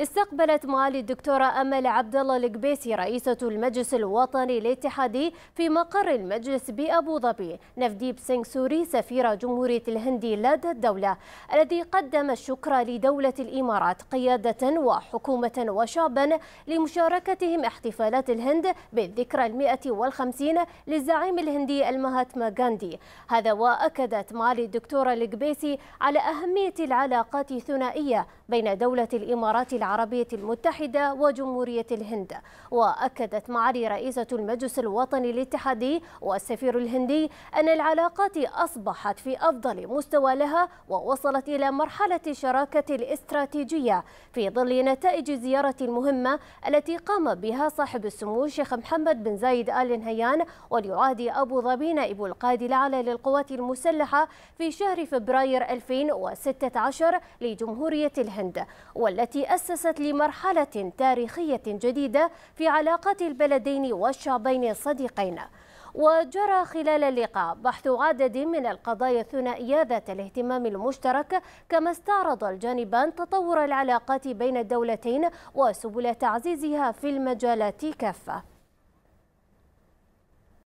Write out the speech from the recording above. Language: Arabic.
استقبلت معالي الدكتورة أمل عبد الله القبيسي رئيسة المجلس الوطني الاتحادي في مقر المجلس بأبو ظبي نفديب سينغ سوري سفير جمهورية الهند لدى الدولة الذي قدم الشكر لدولة الإمارات قيادة وحكومة وشعبا لمشاركتهم احتفالات الهند بالذكرى المئة والخمسين للزعيم الهندي المهاتما غاندي هذا وأكدت معالي الدكتورة القبيسي على أهمية العلاقات الثنائية بين دولة الإمارات العربية المتحدة وجمهورية الهند وأكدت معالي رئيسة المجلس الوطني الاتحادي والسفير الهندي أن العلاقات أصبحت في أفضل مستوى لها ووصلت إلى مرحلة الشراكة الاستراتيجية في ظل نتائج زيارة المهمة التي قام بها صاحب السمو الشيخ محمد بن زايد آل نهيان وليعادي أبو ظبي نائب القائد الأعلى للقوات المسلحة في شهر فبراير 2016 لجمهورية الهند والتي أسس أسست لمرحلة تاريخية جديدة في علاقات البلدين والشعبين الصديقين وجرى خلال اللقاء بحث عدد من القضايا الثنائية ذات الاهتمام المشترك كما استعرض الجانبان تطور العلاقات بين الدولتين وسبل تعزيزها في المجالات كافة